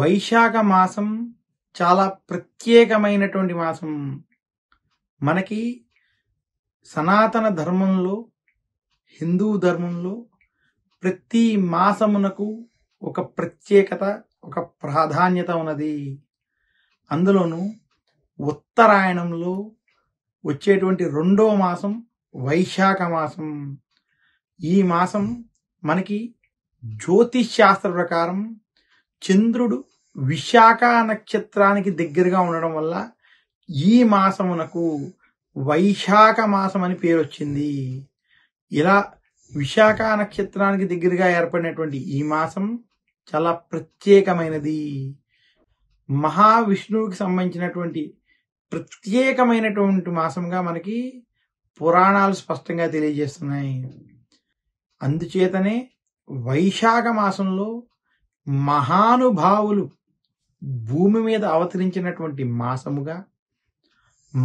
వైశాఖ మాసం చాలా ప్రత్యేకమైనటువంటి మాసం మనకి సనాతన ధర్మంలో హిందూ ధర్మంలో ప్రతి మాసమునకు ఒక ప్రత్యేకత ఒక ప్రాధాన్యత ఉన్నది అందులోనూ ఉత్తరాయణంలో వచ్చేటువంటి రెండవ మాసం వైశాఖ మాసం ఈ మాసం మనకి జ్యోతిష్ శాస్త్ర ప్రకారం చంద్రుడు విశాఖ నక్షత్రానికి దగ్గరగా ఉండడం వల్ల ఈ మాసమునకు వైశాఖ మాసం అని పేరు వచ్చింది ఇలా విశాఖ నక్షత్రానికి దగ్గరగా ఏర్పడినటువంటి ఈ మాసం చాలా ప్రత్యేకమైనది మహావిష్ణువుకి సంబంధించినటువంటి ప్రత్యేకమైనటువంటి మాసంగా మనకి పురాణాలు స్పష్టంగా తెలియజేస్తున్నాయి అందుచేతనే వైశాఖ మాసంలో మహానుభావులు భూమి మీద అవతరించినటువంటి మాసముగా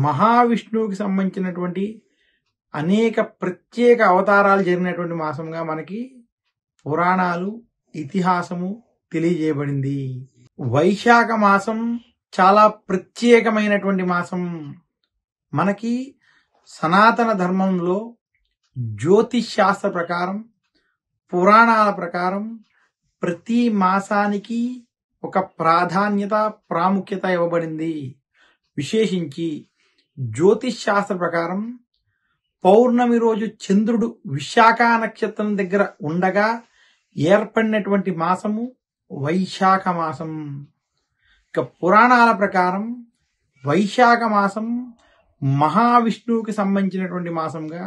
మహావిష్ణువుకి సంబంధించినటువంటి అనేక ప్రత్యేక అవతారాలు జరిగినటువంటి మాసంగా మనకి పురాణాలు ఇతిహాసము తెలియజేయబడింది వైశాఖ మాసం చాలా ప్రత్యేకమైనటువంటి మాసం మనకి సనాతన ధర్మంలో జ్యోతిష్ శాస్త్ర ప్రకారం పురాణాల ప్రకారం ప్రతి మాసానికి ఒక ప్రాధాన్యత ప్రాముఖ్యత ఇవ్వబడింది విశేషించి జ్యోతిష్ శాస్త్ర ప్రకారం పౌర్ణమి రోజు చంద్రుడు విశాఖ నక్షత్రం దగ్గర ఉండగా ఏర్పడినటువంటి మాసము వైశాఖ మాసం ఇక పురాణాల ప్రకారం వైశాఖ మాసం మహావిష్ణువుకి సంబంధించినటువంటి మాసంగా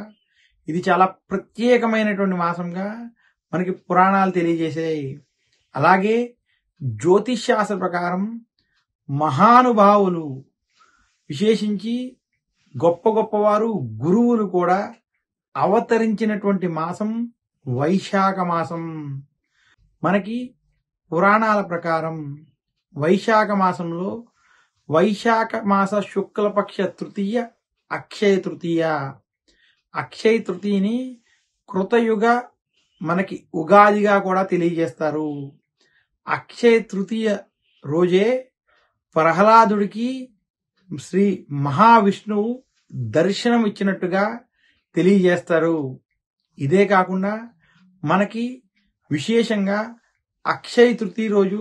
ఇది చాలా ప్రత్యేకమైనటువంటి మాసంగా మనకి పురాణాలు తెలియజేసాయి అలాగే జ్యోతిష్ శాస్త్ర ప్రకారం మహానుభావులు విశేషించి గొప్ప గొప్పవారు గురువులు కూడా అవతరించినటువంటి మాసం వైశాఖ మాసం మనకి పురాణాల ప్రకారం వైశాఖ మాసంలో వైశాఖ మాస శుక్లపక్ష తృతీయ అక్షయ తృతీయ అక్షయ తృతీయని కృతయుగ మనకి ఉగాదిగా కూడా తెలియజేస్తారు అక్షయ తృతీయ రోజే ప్రహ్లాదుడికి శ్రీ మహావిష్ణువు దర్శనం ఇచ్చినట్టుగా తెలియజేస్తారు ఇదే కాకుండా మనకి విశేషంగా అక్షయ తృతీయ రోజు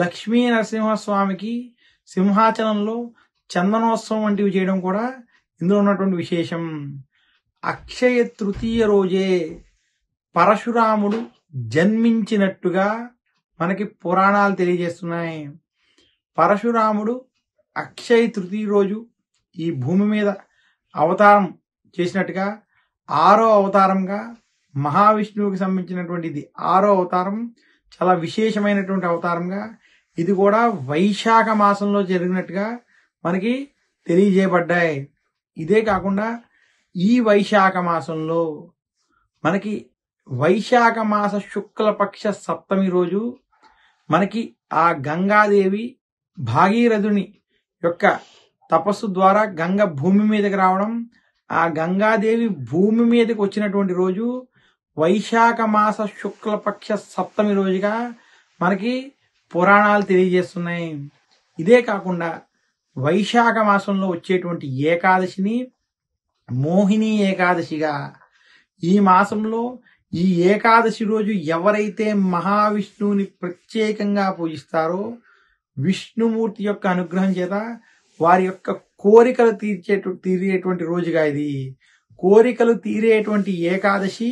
లక్ష్మీ నరసింహస్వామికి సింహాచలంలో చందనోత్సవం వంటివి చేయడం కూడా ఇందులో ఉన్నటువంటి విశేషం అక్షయ తృతీయ రోజే పరశురాముడు జన్మించినట్టుగా మనకి పురాణాలు తెలియజేస్తున్నాయి పరశురాముడు అక్షయ తృతీయ రోజు ఈ భూమి మీద అవతారం చేసినట్టుగా ఆరో అవతారంగా మహావిష్ణువుకి సంబంధించినటువంటి ఇది ఆరో అవతారం చాలా విశేషమైనటువంటి అవతారంగా ఇది కూడా వైశాఖ మాసంలో జరిగినట్టుగా మనకి తెలియజేయబడ్డాయి ఇదే కాకుండా ఈ వైశాఖ మాసంలో మనకి వైశాఖ మాస శుక్లపక్ష సప్తమి రోజు మనకి ఆ గంగాదేవి భాగీరథుని యొక్క తపస్సు ద్వారా గంగ భూమి మీదకి రావడం ఆ గంగాదేవి భూమి మీదకి వచ్చినటువంటి రోజు వైశాఖ మాస శుక్లపక్ష సప్తమి రోజుగా మనకి పురాణాలు తెలియజేస్తున్నాయి ఇదే కాకుండా వైశాఖ మాసంలో వచ్చేటువంటి ఏకాదశిని మోహిని ఏకాదశిగా ఈ మాసంలో ఈ ఏకాదశి రోజు ఎవరైతే మహావిష్ణువుని ప్రత్యేకంగా పూజిస్తారో విష్ణుమూర్తి యొక్క అనుగ్రహం చేత వారి యొక్క కోరికలు తీర్చే తీరేటువంటి రోజుగా ఇది కోరికలు తీరేటువంటి ఏకాదశి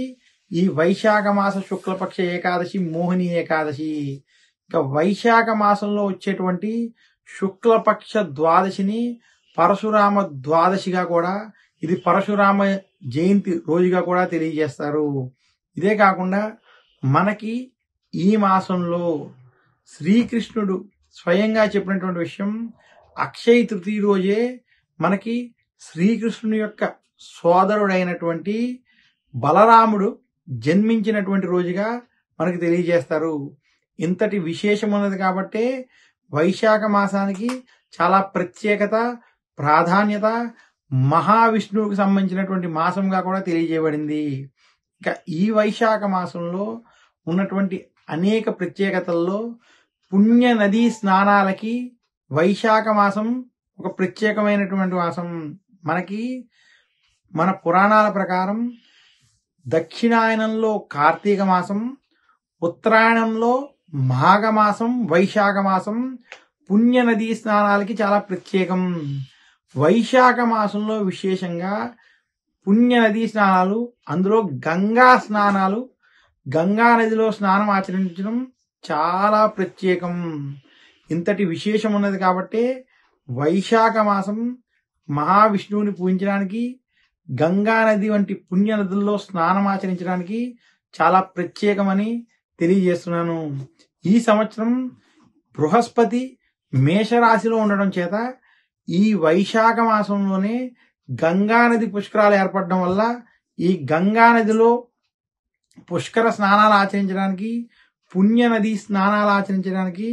ఈ వైశాఖ మాస శుక్లపక్ష ఏకాదశి మోహిని ఏకాదశి ఇంకా వైశాఖ మాసంలో వచ్చేటువంటి శుక్లపక్ష ద్వాదశిని పరశురామ ద్వాదశిగా కూడా ఇది పరశురామ జయంతి రోజుగా కూడా తెలియజేస్తారు ఇదే కాకుండా మనకి ఈ మాసంలో శ్రీకృష్ణుడు స్వయంగా చెప్పినటువంటి విషయం అక్షయ తృతీయ రోజే మనకి శ్రీకృష్ణుని యొక్క సోదరుడైనటువంటి బలరాముడు జన్మించినటువంటి రోజుగా మనకు తెలియజేస్తారు ఇంతటి విశేషం ఉన్నది కాబట్టే వైశాఖ మాసానికి చాలా ప్రత్యేకత ప్రాధాన్యత మహావిష్ణువుకి సంబంధించినటువంటి మాసంగా కూడా తెలియజేయబడింది ఇక ఈ వైశాఖ మాసంలో ఉన్నటువంటి అనేక ప్రత్యేకతల్లో పుణ్య నదీ స్నానాలకి వైశాఖ మాసం ఒక ప్రత్యేకమైనటువంటి మాసం మనకి మన పురాణాల ప్రకారం దక్షిణాయనంలో కార్తీక మాసం ఉత్తరాయణంలో మాఘమాసం వైశాఖ మాసం పుణ్య నదీ స్నానాలకి చాలా ప్రత్యేకం వైశాఖ మాసంలో విశేషంగా పుణ్య నదీ స్నానాలు అందులో గంగా స్నానాలు గంగా నదిలో స్నానం ఆచరించడం చాలా ప్రత్యేకం ఇంతటి విశేషం ఉన్నది కాబట్టి వైశాఖ మాసం మహావిష్ణువుని పూజించడానికి గంగా నది వంటి పుణ్య నదుల్లో స్నానం ఆచరించడానికి చాలా ప్రత్యేకమని తెలియజేస్తున్నాను ఈ సంవత్సరం బృహస్పతి మేషరాశిలో ఉండడం చేత ఈ వైశాఖ మాసంలోనే గంగానది పుష్కరాలు ఏర్పడడం వల్ల ఈ గంగానదిలో పుష్కర స్నానాలు ఆచరించడానికి పుణ్యనది స్నానాలు ఆచరించడానికి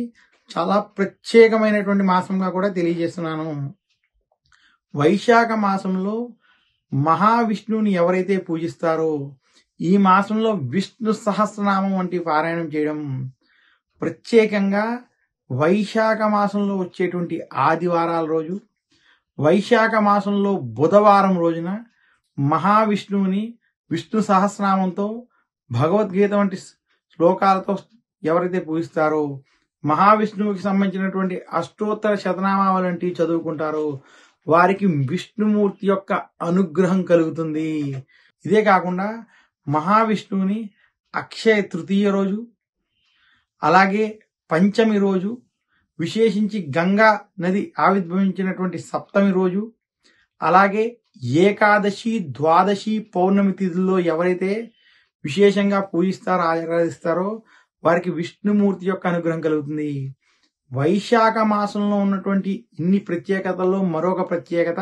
చాలా ప్రత్యేకమైనటువంటి మాసంగా కూడా తెలియజేస్తున్నాను వైశాఖ మాసంలో మహావిష్ణువుని ఎవరైతే పూజిస్తారో ఈ మాసంలో విష్ణు సహస్రనామం వంటి పారాయణం చేయడం ప్రత్యేకంగా వైశాఖ మాసంలో వచ్చేటువంటి ఆదివారాల రోజు వైశాఖ మాసంలో బుధవారం రోజున మహావిష్ణువుని విష్ణు సహస్రనామంతో భగవద్గీత వంటి శ్లోకాలతో ఎవరైతే పూజిస్తారో మహావిష్ణువుకి సంబంధించినటువంటి అష్టోత్తర శతనామావళి చదువుకుంటారో వారికి విష్ణుమూర్తి యొక్క అనుగ్రహం కలుగుతుంది ఇదే కాకుండా మహావిష్ణువుని అక్షయ తృతీయ రోజు అలాగే పంచమి రోజు విశేషించి గంగా నది ఆవిర్భవించినటువంటి సప్తమి రోజు అలాగే ఏకాదశి ద్వాదశి పౌర్ణమి తిథుల్లో ఎవరైతే విశేషంగా పూజిస్తారో ఆరాధిస్తారో వారికి విష్ణుమూర్తి యొక్క అనుగ్రహం కలుగుతుంది వైశాఖ మాసంలో ఉన్నటువంటి ఇన్ని ప్రత్యేకతల్లో మరొక ప్రత్యేకత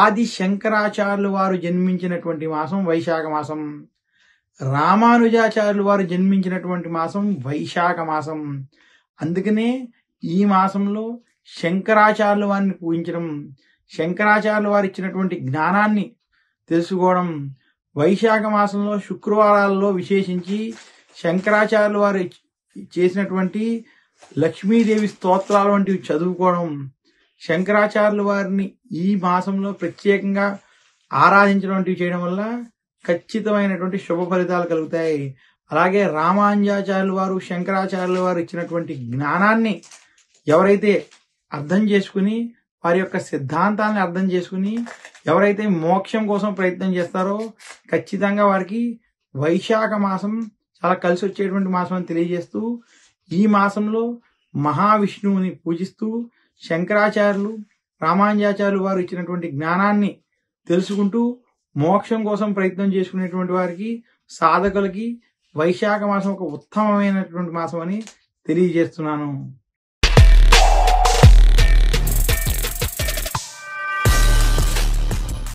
ఆది శంకరాచార్యులు వారు జన్మించినటువంటి మాసం వైశాఖ మాసం రామానుజాచార్యులు వారు జన్మించినటువంటి మాసం వైశాఖ మాసం అందుకనే ఈ మాసంలో శంకరాచార్యుల వారిని పూజించడం శంకరాచార్యుల వారు ఇచ్చినటువంటి జ్ఞానాన్ని తెలుసుకోవడం వైశాఖ మాసంలో శుక్రవారాల్లో విశేషించి శంకరాచార్యుల వారు చేసినటువంటి లక్ష్మీదేవి స్తోత్రాలు వంటివి చదువుకోవడం శంకరాచార్యుల వారిని ఈ మాసంలో ప్రత్యేకంగా ఆరాధించడం వంటివి చేయడం వల్ల ఖచ్చితమైనటువంటి శుభ ఫలితాలు కలుగుతాయి అలాగే రామాంజాచార్యుల వారు శంకరాచార్యుల వారు ఇచ్చినటువంటి జ్ఞానాన్ని ఎవరైతే అర్థం చేసుకుని వారి యొక్క సిద్ధాంతాన్ని అర్థం చేసుకుని ఎవరైతే మోక్షం కోసం ప్రయత్నం చేస్తారో ఖచ్చితంగా వారికి వైశాఖ మాసం చాలా కలిసి వచ్చేటువంటి మాసం అని తెలియజేస్తూ ఈ మాసంలో మహావిష్ణువుని పూజిస్తూ శంకరాచార్యులు రామానుజాచార్యులు వారు ఇచ్చినటువంటి జ్ఞానాన్ని తెలుసుకుంటూ మోక్షం కోసం ప్రయత్నం చేసుకునేటువంటి వారికి సాధకులకి వైశాఖ మాసం ఒక ఉత్తమమైనటువంటి మాసం అని తెలియజేస్తున్నాను